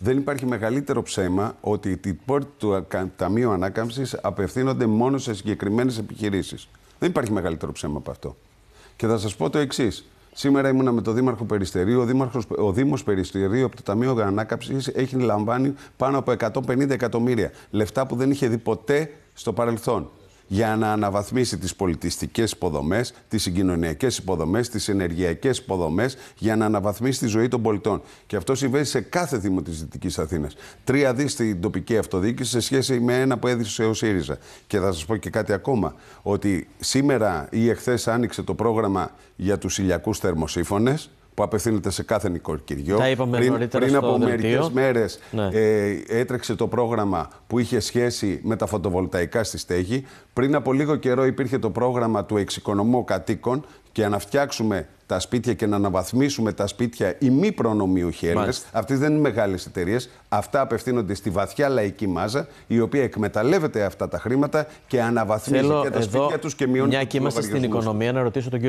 Δεν υπάρχει μεγαλύτερο ψέμα ότι οι πόρτα του Ταμείου Ανάκαμψης απευθύνονται μόνο σε συγκεκριμένες επιχειρήσεις. Δεν υπάρχει μεγαλύτερο ψέμα από αυτό. Και θα σας πω το εξής. Σήμερα ήμουνα με τον Δήμαρχο Περιστερίου. Ο, Δήμαρχος, ο Δήμος Περιστερίου από το Ταμείο Ανάκαμψης έχει λαμβάνει πάνω από 150 εκατομμύρια. Λεφτά που δεν είχε δει ποτέ στο παρελθόν για να αναβαθμίσει τις πολιτιστικές υποδομές, τις συγκοινωνιακές υποδομές, τις ενεργειακές υποδομές, για να αναβαθμίσει τη ζωή των πολιτών. Και αυτό συμβαίνει σε κάθε Δήμο της Δυτικής Αθήνας. Τρία δις στην τοπική αυτοδιοίκηση σε σχέση με ένα που έδειξε ο ΣΥΡΙΖΑ. Και θα σας πω και κάτι ακόμα, ότι σήμερα ή εχθές άνοιξε το πρόγραμμα για τους ηλιακούς θερμοσύφωνες, που απευθύνεται σε κάθε νοικοκυριό. Τα είπαμε πριν, πριν από μερικές μέρες ναι. ε, έτρεξε το πρόγραμμα που είχε σχέση με τα φωτοβολταϊκά στη στέγη. Πριν από λίγο καιρό υπήρχε το πρόγραμμα του εξοικονομώ κατοίκων και να φτιάξουμε τα σπίτια και να αναβαθμίσουμε τα σπίτια οι μη προνομίου Αυτέ δεν είναι μεγάλες εταιρείες. Αυτά απευθύνονται στη βαθιά λαϊκή μάζα, η οποία εκμεταλλεύεται αυτά τα χρήματα και αναβαθμίζει και τα σπίτια τους και μειώνει Μια και είμαστε στην οικονομία, να ρωτήσω τον κύριο